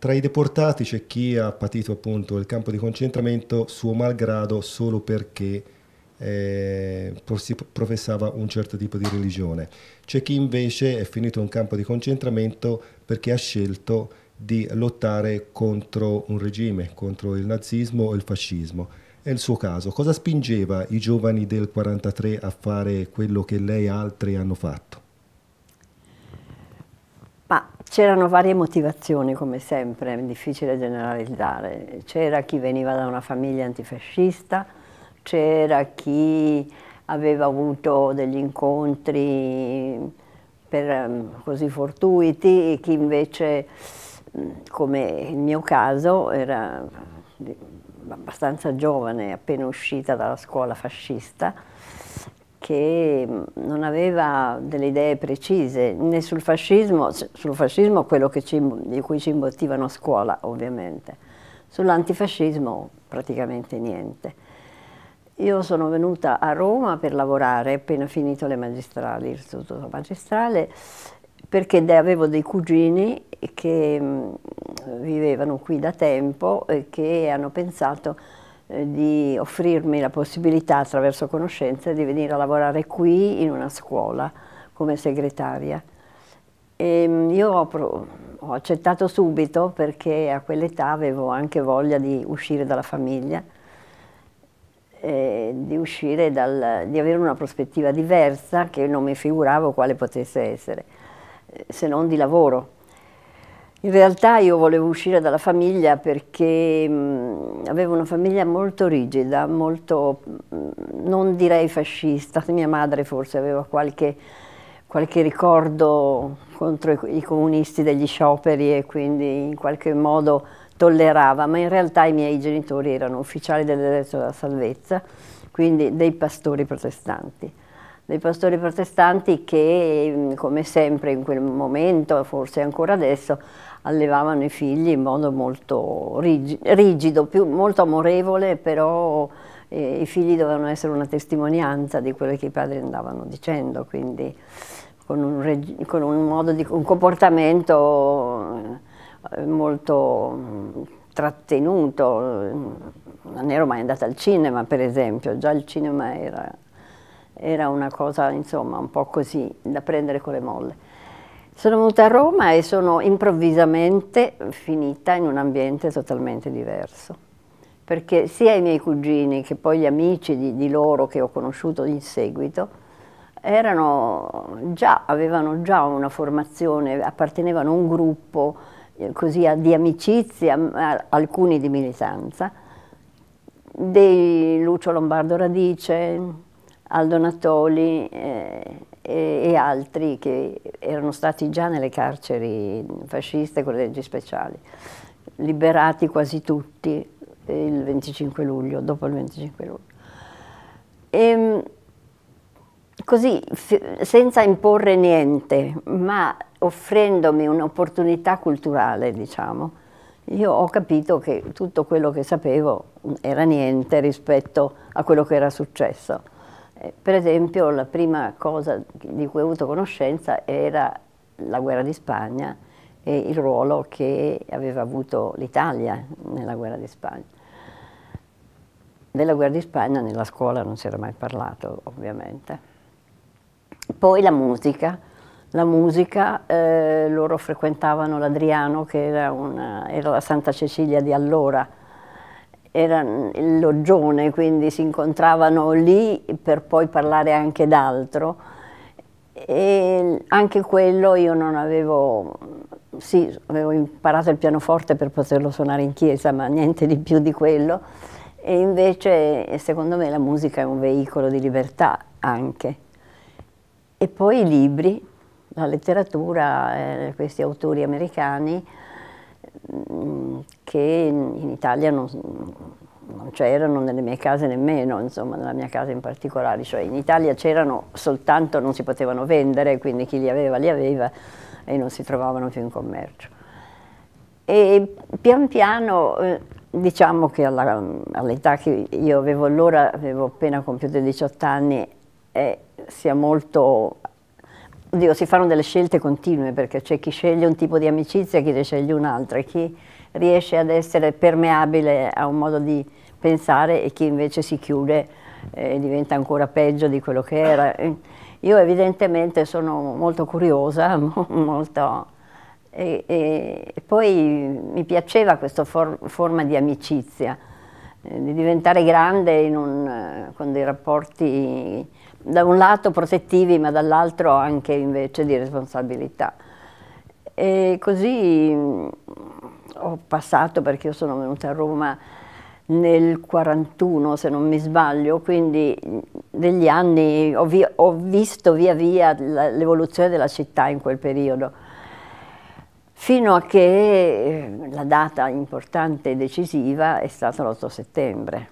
Tra i deportati c'è chi ha patito appunto il campo di concentramento suo malgrado solo perché eh, professava un certo tipo di religione. C'è chi invece è finito in un campo di concentramento perché ha scelto di lottare contro un regime, contro il nazismo o il fascismo. È il suo caso. Cosa spingeva i giovani del 43 a fare quello che lei e altri hanno fatto? C'erano varie motivazioni, come sempre, è difficile generalizzare. C'era chi veniva da una famiglia antifascista, c'era chi aveva avuto degli incontri per, ehm, così fortuiti e chi invece, come il mio caso, era abbastanza giovane, appena uscita dalla scuola fascista che mm, non aveva delle idee precise né sul fascismo, sul fascismo quello ci, di cui ci imbottivano a scuola ovviamente, sull'antifascismo praticamente niente. Io sono venuta a Roma per lavorare appena finito le magistrali, l'istituto magistrale, perché avevo dei cugini che mm, vivevano qui da tempo e che hanno pensato eh, di offrirmi la possibilità attraverso conoscenze di venire a lavorare qui in una scuola come segretaria. E ehm, io ho, ho accettato subito perché a quell'età avevo anche voglia di uscire dalla famiglia, eh, di uscire dal, di avere una prospettiva diversa che non mi figuravo quale potesse essere, eh, se non di lavoro. In realtà io volevo uscire dalla famiglia perché avevo una famiglia molto rigida, molto, mm, non direi fascista, mia madre forse aveva qualche, qualche ricordo contro i, comunisti degli scioperi e quindi in qualche modo tollerava, ma in realtà i miei genitori erano ufficiali dell'esercito della salvezza, quindi dei pastori protestanti dei pastori protestanti che, mm, come sempre in quel momento, forse ancora adesso, allevavano i figli in modo molto rigido, più, molto amorevole, però eh, i figli dovevano essere una testimonianza di quello che i padri andavano dicendo, quindi con un, con un, di, un comportamento eh, molto mm, trattenuto. Non ero mai andata al cinema, per esempio, già il cinema era era una cosa insomma un po' così da prendere con le molle. Sono venuta a Roma e sono improvvisamente finita in un ambiente totalmente diverso, perché sia i miei cugini che poi gli amici di, di loro che ho conosciuto in seguito già, avevano già una formazione, appartenevano a un gruppo eh, così, di amicizia, alcuni di militanza, dei Lucio Lombardo Radice, Aldo Natoli eh, e, e, altri che erano stati già nelle carceri fasciste con le leggi speciali, liberati quasi tutti il 25 luglio, dopo il 25 luglio. E, ehm, così, senza imporre niente, ma offrendomi un'opportunità culturale, diciamo, io ho capito che tutto quello che sapevo era niente rispetto a quello che era successo. Eh, per esempio la prima cosa di cui ho avuto conoscenza era la guerra di Spagna e il ruolo che aveva avuto l'Italia nella guerra di Spagna. Della guerra di Spagna nella scuola non si era mai parlato, ovviamente. Poi la musica, la musica eh, loro frequentavano l'Adriano che era, una, era la Santa Cecilia di allora, era il loggione, quindi si incontravano lì per poi parlare anche d'altro. E anche quello io non avevo, sì, avevo imparato il pianoforte per poterlo suonare in chiesa, ma niente di più di quello. E invece, secondo me, la musica è un veicolo di libertà anche. E poi i libri, la letteratura, eh, questi autori americani, che in Italia non, non c'erano nelle mie case nemmeno, insomma, nella mia casa in particolare, cioè in Italia c'erano soltanto, non si potevano vendere, quindi chi li aveva li aveva e non si trovavano più in commercio. E pian piano, eh, diciamo che all'età che io avevo allora, avevo appena compiuto 18 anni, eh, si è molto Oddio, si fanno delle scelte continue perché c'è chi sceglie un tipo di amicizia, e chi ne sceglie un'altra, e chi riesce ad essere permeabile a un modo di pensare e chi invece si chiude eh, e diventa ancora peggio di quello che era. Eh, io evidentemente sono molto curiosa, molto, e, e, poi mi piaceva questa for forma di amicizia, eh, di diventare grande un, con dei rapporti da un lato protettivi ma dall'altro anche invece di responsabilità. E così ho passato, perché io sono venuta a Roma nel 41 se non mi sbaglio, quindi negli anni ho, vi ho visto via via l'evoluzione della città in quel periodo, fino a che eh, la data importante e decisiva è stata l'8 settembre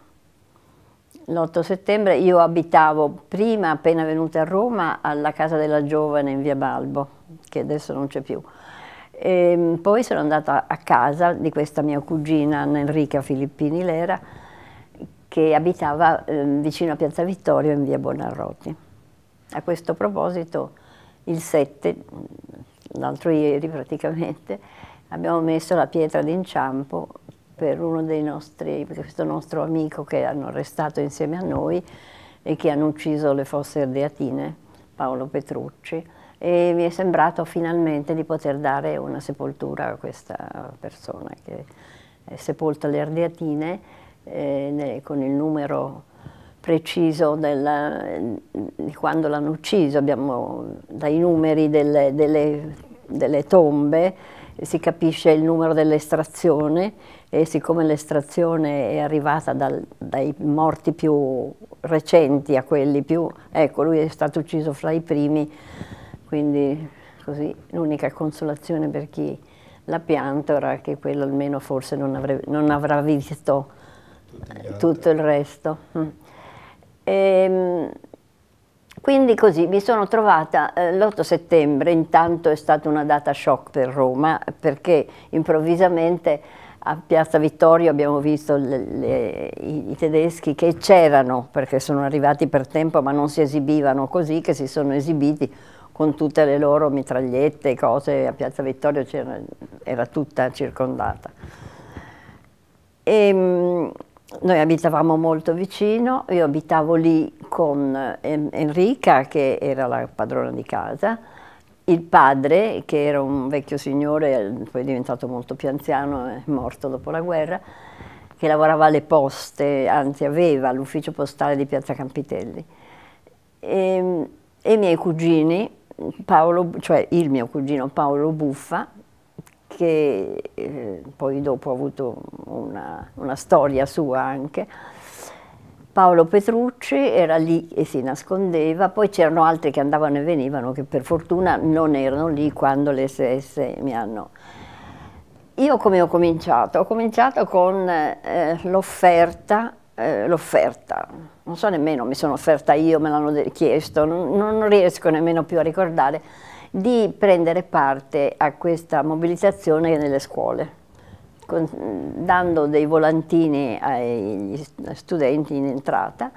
l'8 settembre io abitavo prima, appena venuta a Roma, alla casa della giovane in via Balbo, che adesso non c'è più. E ehm, poi sono andata a casa di questa mia cugina Enrica Filippini Lera, che abitava eh, vicino a Piazza Vittorio in via Buonarroti. A questo proposito, il 7, l'altro ieri praticamente, abbiamo messo la pietra d'inciampo per uno dei nostri, questo nostro amico che hanno arrestato insieme a noi e che hanno ucciso le fosse ardeatine, Paolo Petrucci, e mi è sembrato finalmente di poter dare una sepoltura a questa persona che è sepolta alle ardeatine eh, con il numero preciso della, di quando l'hanno ucciso, abbiamo dai numeri delle, delle, delle tombe si capisce il numero dell'estrazione e siccome l'estrazione è arrivata dal, dai morti più recenti a quelli più... Ecco, lui è stato ucciso fra i primi, quindi così l'unica consolazione per chi l'ha pianto era che quello almeno forse non, avrebbe, non avrà visto tutto il resto. Mm. E, ehm, quindi così mi sono trovata eh, l'8 settembre, intanto è stata una data shock per Roma perché improvvisamente a Piazza Vittorio abbiamo visto le, le, i, i, tedeschi che c'erano perché sono arrivati per tempo ma non si esibivano così che si sono esibiti con tutte le loro mitragliette e cose, a Piazza Vittorio era tutta circondata. E, ehm, noi abitavamo molto vicino, io abitavo lì con eh, Enrica che era la padrona di casa, il padre che era un vecchio signore, eh, poi è diventato molto più anziano, è morto dopo la guerra, che lavorava alle poste, anzi aveva l'ufficio postale di Piazza Campitelli. E, ehm, e i miei cugini, Paolo, cioè il mio cugino Paolo Buffa, che eh, poi dopo ha avuto una, una storia sua anche, Paolo Petrucci era lì e si nascondeva, poi c'erano altri che andavano e venivano che per fortuna non erano lì quando le SS mi hanno... Io come ho cominciato? Ho cominciato con eh, l'offerta, eh, l'offerta, non so nemmeno, mi sono offerta io, me l'hanno chiesto, non, non riesco nemmeno più a ricordare, di prendere parte a questa mobilitazione nelle scuole, con, dando dei volantini agli studenti in entrata,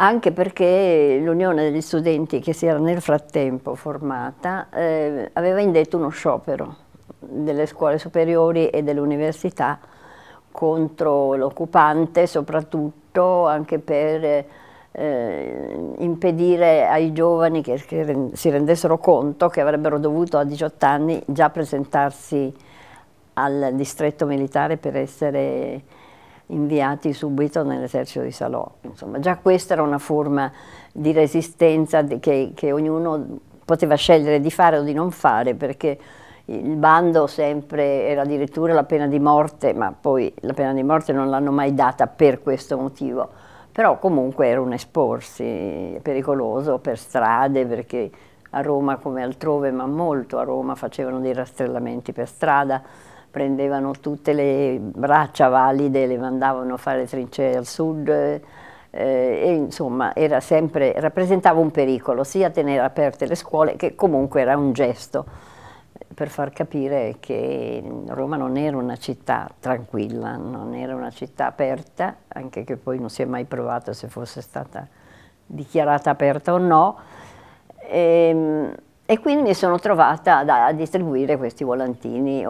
anche perché l'Unione degli Studenti, che si era nel frattempo formata, eh, aveva indetto uno sciopero delle scuole superiori e dell'università contro l'occupante, soprattutto anche per eh, impedire ai giovani che, che, si rendessero conto che avrebbero dovuto a 18 anni già presentarsi al distretto militare per essere inviati subito nell'esercito di Salò. Insomma, già questa era una forma di resistenza che, che ognuno poteva scegliere di fare o di non fare perché il bando sempre era addirittura la pena di morte, ma poi la pena di morte non l'hanno mai data per questo motivo però comunque era un esporsi pericoloso per strade perché a Roma come altrove, ma molto a Roma facevano dei rastrellamenti per strada, prendevano tutte le braccia valide, le mandavano a fare trincee al sud, eh, eh e insomma era sempre, rappresentava un pericolo sia tenere aperte le scuole che comunque era un gesto per far capire che Roma non era una città tranquilla, non era una città aperta, anche che poi non si è mai provato se fosse stata dichiarata aperta o no, e, ehm, e quindi mi sono trovata a, a distribuire questi volantini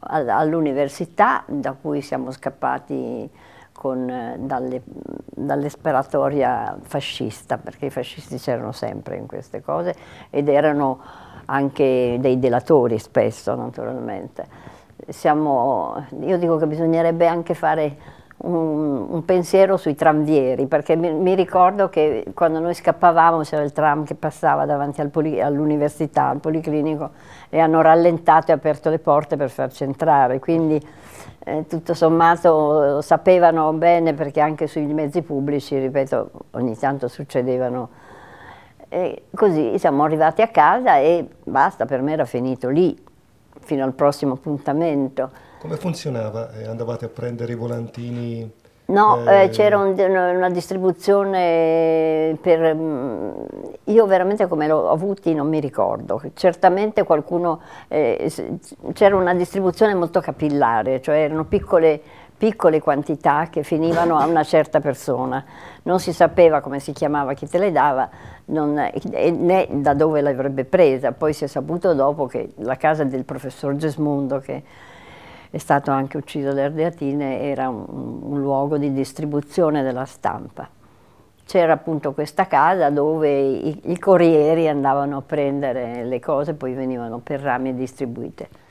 all'università, da cui siamo scappati con, dalle, dall'esperatoria fascista, perché i fascisti c'erano sempre in queste cose ed erano anche dei delatori spesso naturalmente. Siamo, io dico che bisognerebbe anche fare un, un pensiero sui tramvieri, perché mi, mi, ricordo che quando noi scappavamo c'era il tram che passava davanti al all'università, al policlinico, e hanno rallentato e aperto le porte per farci entrare, quindi eh, tutto sommato sapevano bene perché anche sui mezzi pubblici, ripeto, ogni tanto succedevano e così siamo arrivati a casa e basta, per me era finito lì, fino al prossimo appuntamento. Come funzionava? Eh, andavate a prendere i volantini? No, eh... eh c'era un, una distribuzione per... Mm, io veramente come l'ho avuti non mi ricordo, certamente qualcuno... Eh, c'era una distribuzione molto capillare, cioè erano piccole piccole quantità che finivano a una certa persona. Non si sapeva come si chiamava chi te le dava non, né da dove l'avrebbe presa. Poi si è saputo dopo che la casa del professor Gesmundo, che è stato anche ucciso da Ardeatine, era un, un luogo di distribuzione della stampa. C'era appunto questa casa dove i, i corrieri andavano a prendere le cose poi venivano per rami distribuite.